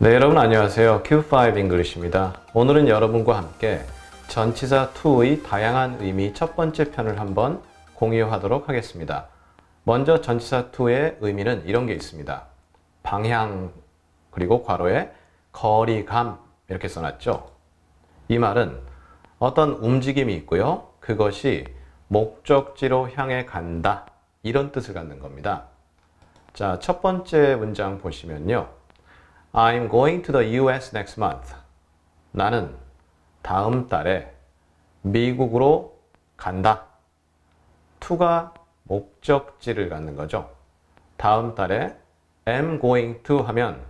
네 여러분 안녕하세요 Q5 잉글리시입니다 오늘은 여러분과 함께 전치사 2의 다양한 의미 첫 번째 편을 한번 공유하도록 하겠습니다 먼저 전치사 2의 의미는 이런 게 있습니다 방향 그리고 괄호에 거리감 이렇게 써놨죠 이 말은 어떤 움직임이 있고요 그것이 목적지로 향해 간다 이런 뜻을 갖는 겁니다 자 첫 번째 문장 보시면요 I'm going to the US next month. 나는 다음 달에 미국으로 간다. to가 목적지를 갖는 거죠. 다음 달에 am going to 하면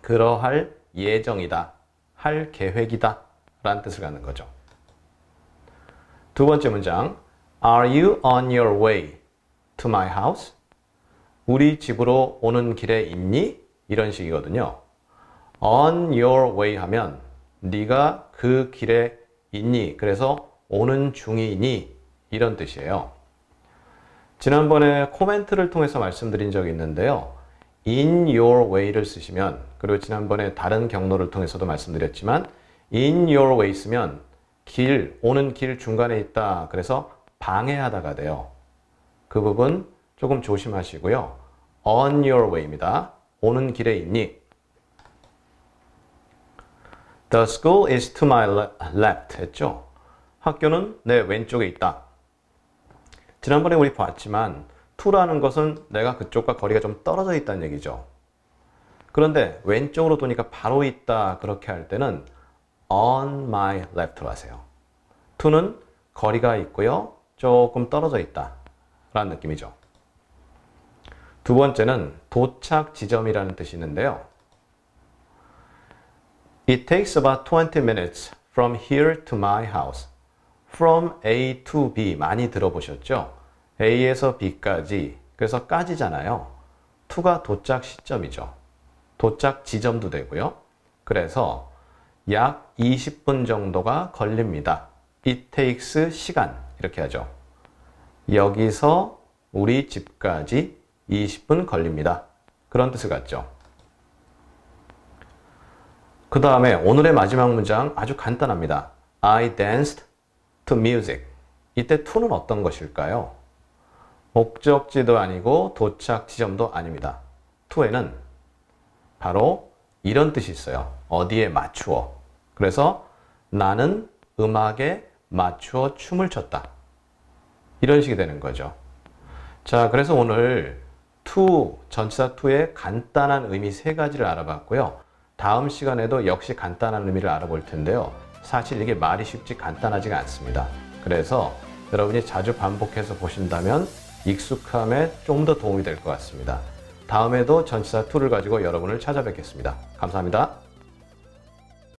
그러할 예정이다. 할 계획이다. 라는 뜻을 갖는 거죠. 두 번째 문장 Are you on your way to my house? 우리 집으로 오는 길에 있니? 이런 식이거든요. On your way 하면 네가 그 길에 있니? 그래서 오는 중이니? 이런 뜻이에요. 지난번에 코멘트를 통해서 말씀드린 적이 있는데요. in your way를 쓰시면 그리고 지난번에 다른 경로를 통해서도 말씀드렸지만 in your way 쓰면 길, 오는 길 중간에 있다. 그래서 방해하다가 돼요. 그 부분 조금 조심하시고요. on your way입니다. 오는 길에 있니? The school is to my left 했죠? 학교는 내 왼쪽에 있다. 지난번에 우리 봤지만 to라는 것은 내가 그쪽과 거리가 좀 떨어져 있다는 얘기죠. 그런데 왼쪽으로 도니까 바로 있다 그렇게 할 때는 on my left로 하세요. to는 거리가 있고요. 조금 떨어져 있다 라는 느낌이죠. 두 번째는 도착 지점이라는 뜻이 있는데요. It takes about 20 minutes from here to my house. From A to B 많이 들어보셨죠? A에서 B까지 그래서 까지잖아요. to가 도착 시점이죠. 도착 지점도 되고요. 그래서 약 20분 정도가 걸립니다. It takes 시간 이렇게 하죠. 여기서 우리 집까지 20분 걸립니다. 그런 뜻을 갖죠. 그 다음에 오늘의 마지막 문장 아주 간단합니다. I danced to music. 이때 to는 어떤 것일까요? 목적지도 아니고 도착 지점도 아닙니다. to에는 바로 이런 뜻이 있어요. 어디에 맞추어. 그래서 나는 음악에 맞추어 춤을 췄다. 이런 식이 되는 거죠. 자, 그래서 오늘 to, 전치사 to의 간단한 의미 세 가지를 알아봤고요. 다음 시간에도 역시 간단한 의미를 알아볼 텐데요. 사실 이게 말이 쉽지 간단하지가 않습니다. 그래서 여러분이 자주 반복해서 보신다면 익숙함에 좀 더 도움이 될 것 같습니다. 다음에도 전치사 2를 가지고 여러분을 찾아뵙겠습니다. 감사합니다.